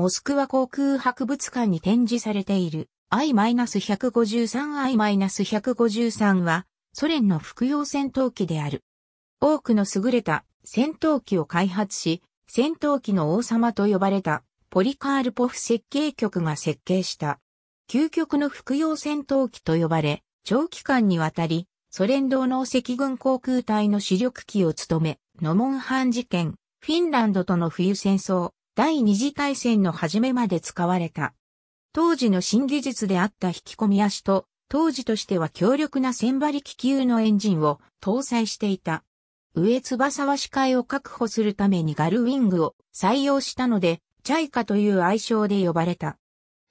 モスクワ航空博物館に展示されている I-153I-153 はソ連の服用戦闘機である。多くの優れた戦闘機を開発し、戦闘機の王様と呼ばれたポリカールポフ設計局が設計した。究極の服用戦闘機と呼ばれ、長期間にわたり、ソ連同の赤軍航空隊の主力機を務め、ノモンハン事件、フィンランドとの冬戦争、第二次大戦の初めまで使われた。当時の新技術であった引き込み足と、当時としては強力な千張0馬力級のエンジンを搭載していた。上翼は視界を確保するためにガルウィングを採用したので、チャイカという愛称で呼ばれた。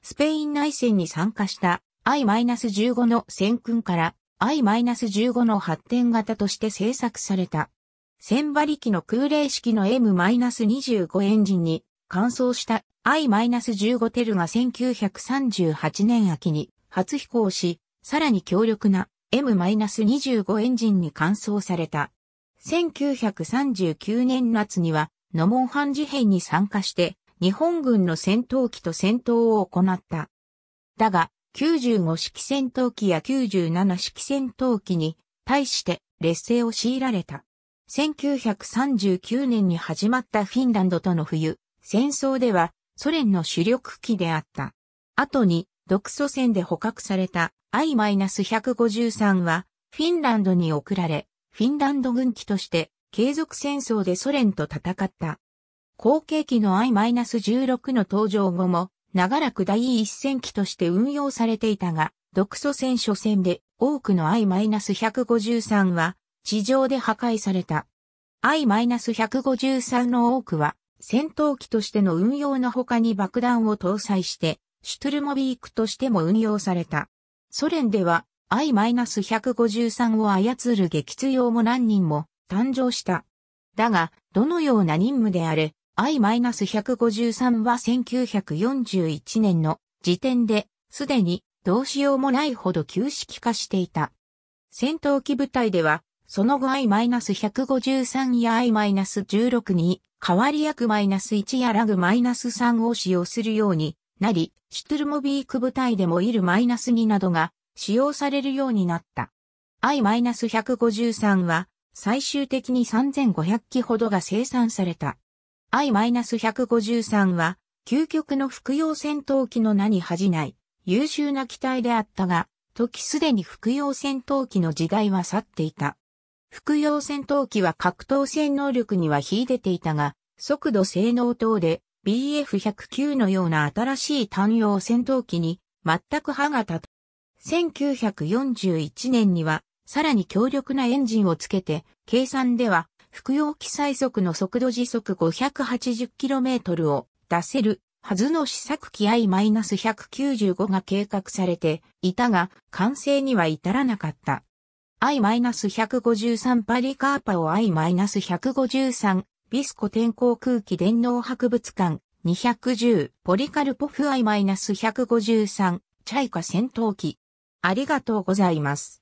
スペイン内戦に参加した I-15 の戦訓から I-15 の発展型として製作された。千馬力の空冷式の M-25 エンジンに完走した I-15 テルが1938年秋に初飛行し、さらに強力な M-25 エンジンに乾燥された。1939年夏には、ノモンハン事変に参加して、日本軍の戦闘機と戦闘を行った。だが、95式戦闘機や97式戦闘機に対して劣勢を強いられた。1939年に始まったフィンランドとの冬戦争ではソ連の主力機であった。後に、独ソ戦で捕獲された I-153 は、フィンランドに送られ、フィンランド軍機として継続戦争でソ連と戦った。後継機の I-16 の登場後も、長らく第一戦機として運用されていたが、独ソ戦初戦で多くの I-153 は地上で破壊された。I-153 の多くは戦闘機としての運用の他に爆弾を搭載して、シュトゥルモビークとしても運用された。ソ連では I-153 を操る撃墜用も何人も誕生した。だが、どのような任務であれ、I-153 は1941年の時点で、すでにどうしようもないほど旧式化していた。戦闘機部隊では、その後 i-153 や i-16 に、代わり約 -1 やラグ -3 を使用するようになり、シュトゥルモビーク部隊でもイる -2 などが使用されるようになった。i-153 は最終的に3500機ほどが生産された。i-153 は究極の服用戦闘機の名に恥じない優秀な機体であったが、時すでに服用戦闘機の時代は去っていた。服用戦闘機は格闘戦能力には秀でていたが、速度性能等で BF109 のような新しい単用戦闘機に全く歯が立た。1941年にはさらに強力なエンジンをつけて、計算では服用機最速の速度時速 580km を出せるはずの試作機 I-195 が計画されていたが、完成には至らなかった。I-153 パリカーパオ I-153 ビスコ天候空気電脳博物館210ポリカルポフ I-153 チャイカ戦闘機ありがとうございます。